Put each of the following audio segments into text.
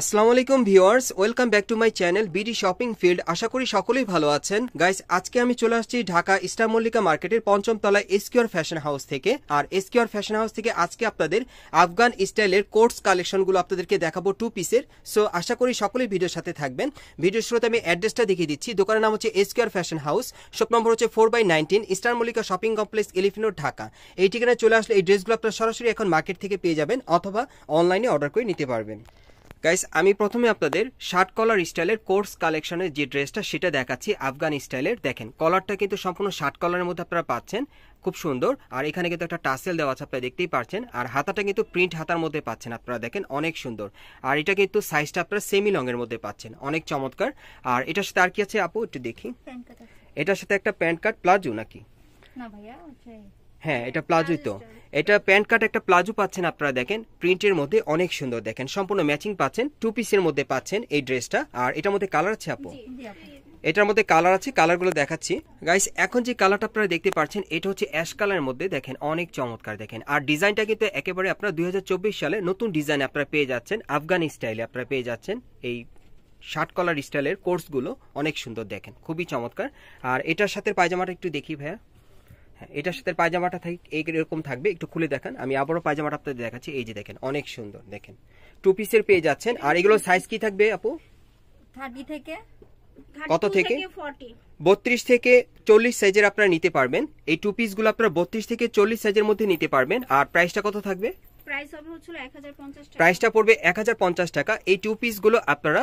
আসসালামু আলাইকুম viewers welcome back to my channel BD shopping field আশা করি সকলেই ভালো আছেন গাইস আজকে আমি চলে আসছি ঢাকা ইস্টার মল্লিকা মার্কেটের পঞ্চম তলায় এসকিওর ফ্যাশন হাউস থেকে আর এসকিওর ফ্যাশন হাউস থেকে আজকে আপনাদের আফগান স্টাইলের কোর্টস কালেকশনগুলো আপনাদেরকে দেখাবো টু পিসের সো আশা করি সকলেই ভিডিওর সাথে থাকবেন ভিডিওর শুরুতে আমি অ্যাড্রেসটা দেখিয়ে দিচ্ছি দোকানের নাম হচ্ছে Esquire fashion house shop number হচ্ছে four by nineteen Eastern Mallika shopping complex elephant road Dhaka এই ঠিকানায় চলে আসলে এই ড্রেসগুলো আপনারা সরাসরি এখন মার্কেট থেকে পেয়ে যাবেন অথবা অনলাইনে অর্ডার করে নিতে পারবেন গাইস আমি প্রথমে আপনাদের শার্ট কলার স্টাইলের কোর্স কালেকশনের যে ড্রেসটা সেটা দেখাচ্ছি আফগান স্টাইলের দেখেন কলারটা কিন্তু সম্পূর্ণ শার্ট কলারের মধ্যে আপনারা পাচ্ছেন খুব সুন্দর আর এখানে কিন্তু একটা টাসেল দেওয়া আছে আপনারা দেখতেই পাচ্ছেন আর হাতাটা কিন্তু প্রিন্ট হাতার মধ্যে পাচ্ছেন আপনারা দেখেন অনেক সুন্দর আর এটা কিন্তু সাইজটা আপনারা সেমি লংয়ের মধ্যে পাচ্ছেন অনেক চমৎকার আর এটার সাথে আর কি আছে আপু একটু দেখি এটার সাথে একটা প্যান্ট কাট প্লাজো নাকি না ভাইয়া হ্যাঁ এটা প্লাজোই তো এটা প্যান্ট কাট একটা প্লাজো পাচ্ছেন আপনারা দেখেন প্রিন্টের মধ্যে অনেক সুন্দর দেখেন সম্পূর্ণ ম্যাচিং পাচ্ছেন টু পিসের মধ্যে পাচ্ছেন এই ড্রেসটা আর এটার মধ্যে কালার আছে আপু এটার মধ্যে কালার আছে কালারগুলো দেখাচ্ছি গাইস এখন যে কালারটা আপনারা দেখতে পাচ্ছেন এটা হচ্ছে অ্যাশ কালারের মধ্যে দেখেন অনেক চমৎকার দেখেন আর ডিজাইনটা কিন্তু একেবারে আপনারা দুই সালে নতুন ডিজাইন আপনারা পেয়ে যাচ্ছেন আফগানি স্টাইলে আপনারা পেয়ে যাচ্ছেন এই শার্ট কলার স্টাইলের কোর্সগুলো অনেক সুন্দর দেখেন খুবই চমৎকার আর এটার সাথে পায়জামাটা একটু দেখি ভাইয়া এটার সাথে পায়জামাটা থাকি এরকম থাকবে একটু খুলে দেখেন আমি আবারও পায়জামাটা আপনাদের দেখাচ্ছি এই যে দেখেন অনেক সুন্দর দেখেন টু পিসের পেয়ে যাচ্ছেন আর এগুলো সাইজ কি থাকবে আপু থার্টি থেকে কত থেকে বত্রিশ থেকে চল্লিশ সাইজের আপনারা নিতে পারবেন এই টু পিস গুলো আপনারা বত্রিশ থেকে চল্লিশ সাইজের মধ্যে নিতে পারবেন আর প্রাইসটা কত থাকবে প্রাইসটা পড়বে এক হাজার পঞ্চাশ প্রাইসটা পড়বে টাকা এই টু পিস গুলো আপনারা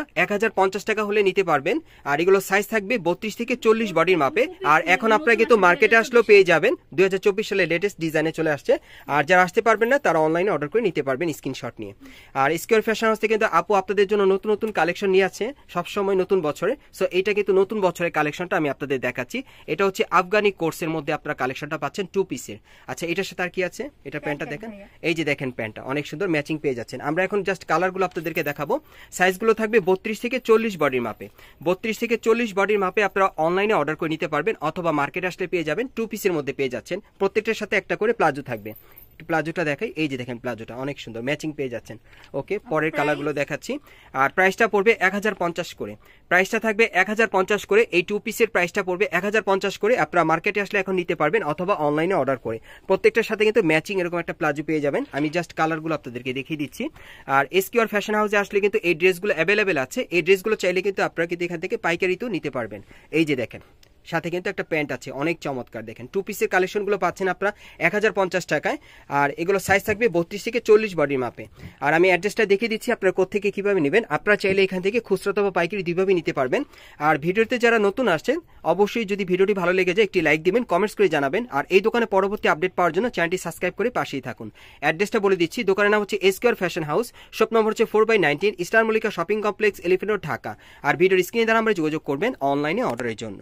পঞ্চাশ টাকা হলে নিতে পারবেন আর এগুলো সাইজ থাকবে বত্রিশ থেকে চল্লিশ বডির মাপে আর এখন আপনারা কিন্তু মার্কেটে আসলেও পেয়ে যাবেন চব্বিশ সালে লেটেস্ট ডিজাইনে চলে আসছে আর যারা আসতে পারবেন না তারা অনলাইনে অর্ডার করে নিতে পারবেন স্ক্রিনশট নিয়ে আর স্কোয়ার ফ্যাশন হাউস থেকে কিন্তু আপু আপনাদের জন্য নতুন নতুন কালেকশন নিয়ে আছে সবসময় নতুন বছরে সো এটা কিন্তু নতুন বছরের কালেকশনটা আমি আপনাদের দেখাচ্ছি এটা হচ্ছে আফগানি কোর্সের মধ্যে আপনারা কালেকশনটা পাচ্ছেন টু পিসের আচ্ছা এটার সাথে আর কি আছে এটা প্যান্টটা দেখেন এই যে দেখেন প্যান্টটা অনেক সুন্দর ম্যাচিং পেয়ে যাচ্ছেন আমরা এখন জাস্ট কালারগুলো আপনাদেরকে দেখাবো সাইজগুলো থাকবে বত্রিশ থেকে চল্লিশ বডির মাপে বত্রিশ থেকে চল্লিশ বডির মাপে আপনারা অনলাইনে অর্ডার করে নিতে পারবেন অথবা মার্কেট আসলে পেয়ে যাবেন টু পিসের মধ্যে পেয়ে যাচ্ছেন প্রত্যেকটার সাথে একটা করে প্লাজো থাকবে একটু প্লাজোটা দেখাই এই যে দেখেন প্লাজোটা অনেক সুন্দর ম্যাচিং পেয়ে যাচ্ছেন ওকে পরের কালারগুলো দেখাচ্ছি আর প্রাইসটা পড়বে এক করে প্রাইসটা থাকবে এক করে এই টু পিসের প্রাইসটা পড়বে এক করে আপনারা মার্কেটে আসলে এখন নিতে পারবেন অথবা অনলাইনে অর্ডার করে প্রত্যেকটার সাথে কিন্তু ম্যাচিং এরকম একটা প্লাজো পেয়ে যাবেন আমি জাস্ট কালারগুলো আপনাদেরকে দেখিয়ে দিচ্ছি আর এসকিউর ফ্যাশন হাউসে আসলে কিন্তু এই ড্রেসগুলো অ্যাভেলেবেল আছে এই ড্রেসগুলো চাইলে কিন্তু আপনারা কিন্তু এখান থেকে পাইকারিতেও নিতে পারবেন এই যে দেখেন সাথে কিন্তু একটা প্যান্ট আছে অনেক চমৎকার দেখেন টু পিসের কালেকশনগুলো পাচ্ছেন আপনারা এক টাকায় আর এগুলো সাইজ থাকবে বত্রিশ থেকে চল্লিশ বডির মাপে আর আমি অ্যাড্রেসটা দেখিয়ে দিচ্ছি আপনারা কোথেকে কীভাবে নেবেন আপনারা চাইলে এখান থেকে খুচরা বা পাইকারি দুইভাবে নিতে পারবেন আর ভিডিওতে যারা নতুন আসছেন অবশ্যই যদি ভিডিওটি ভালো লেগে যায় একটি লাইক দিবেন কমেন্টস করে জানাবেন আর এই দোকানে পরবর্তী আপডেট পাওয়ার জন্য চ্যানেলটি সাবস্ক্রাইব করে পাশেই থাকুন অ্যাড্রেসটা বলে দিচ্ছি দোকানের নাম হচ্ছে Esquire fashion house shop number হচ্ছে four by nineteen star Mallika shopping complex elephant Dhaka আর ভিডিওর স্ক্রিনে দ্বারা আমরা যোগাযোগ করবেন অনলাইনে অর্ডারের জন্য